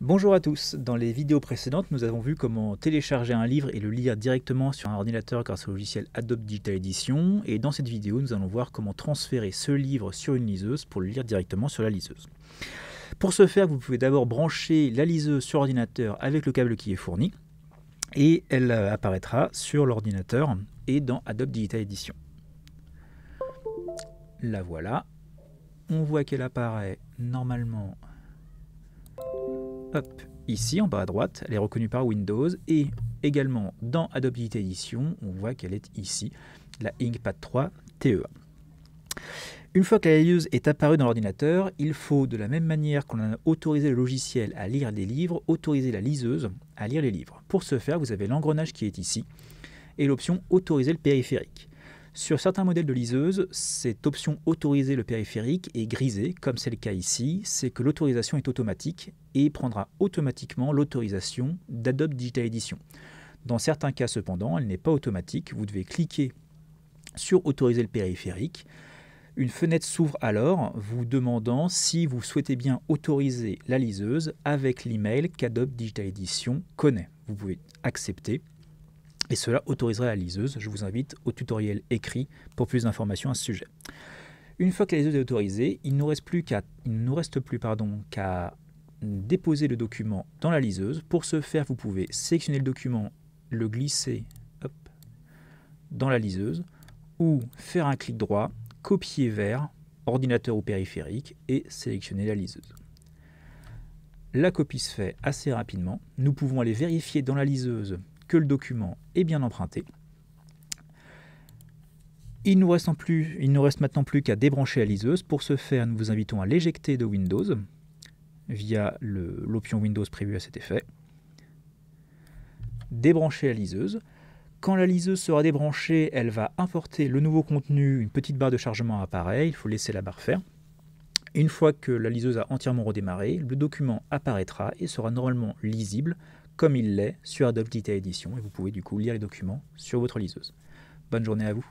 Bonjour à tous, dans les vidéos précédentes nous avons vu comment télécharger un livre et le lire directement sur un ordinateur grâce au logiciel Adobe Digital Edition et dans cette vidéo nous allons voir comment transférer ce livre sur une liseuse pour le lire directement sur la liseuse. Pour ce faire vous pouvez d'abord brancher la liseuse sur ordinateur avec le câble qui est fourni et elle euh, apparaîtra sur l'ordinateur et dans Adobe Digital Edition. La voilà, on voit qu'elle apparaît normalement Ici, en bas à droite, elle est reconnue par Windows et également dans Adobe Edition, on voit qu'elle est ici, la InkPad 3 TEA. Une fois que la liseuse est apparue dans l'ordinateur, il faut, de la même manière qu'on a autorisé le logiciel à lire des livres, autoriser la liseuse à lire les livres. Pour ce faire, vous avez l'engrenage qui est ici et l'option Autoriser le périphérique. Sur certains modèles de liseuse, cette option autoriser le périphérique est grisée, comme c'est le cas ici, c'est que l'autorisation est automatique et prendra automatiquement l'autorisation d'Adobe Digital Edition. Dans certains cas cependant, elle n'est pas automatique, vous devez cliquer sur autoriser le périphérique. Une fenêtre s'ouvre alors vous demandant si vous souhaitez bien autoriser la liseuse avec l'email qu'Adobe Digital Edition connaît. Vous pouvez accepter et cela autoriserait la liseuse. Je vous invite au tutoriel écrit pour plus d'informations à ce sujet. Une fois que la liseuse est autorisée, il ne nous reste plus qu'à déposer le document dans la liseuse. Pour ce faire, vous pouvez sélectionner le document, le glisser dans la liseuse ou faire un clic droit, copier vers ordinateur ou périphérique et sélectionner la liseuse. La copie se fait assez rapidement. Nous pouvons aller vérifier dans la liseuse le document est bien emprunté. Il ne reste, nous reste maintenant plus qu'à débrancher la liseuse. Pour ce faire, nous vous invitons à l'éjecter de Windows via l'option Windows prévue à cet effet. Débrancher la liseuse. Quand la liseuse sera débranchée, elle va importer le nouveau contenu, une petite barre de chargement apparaît, Il faut laisser la barre faire. Une fois que la liseuse a entièrement redémarré, le document apparaîtra et sera normalement lisible comme il l'est sur Adobe Edition et vous pouvez du coup lire les documents sur votre liseuse. Bonne journée à vous.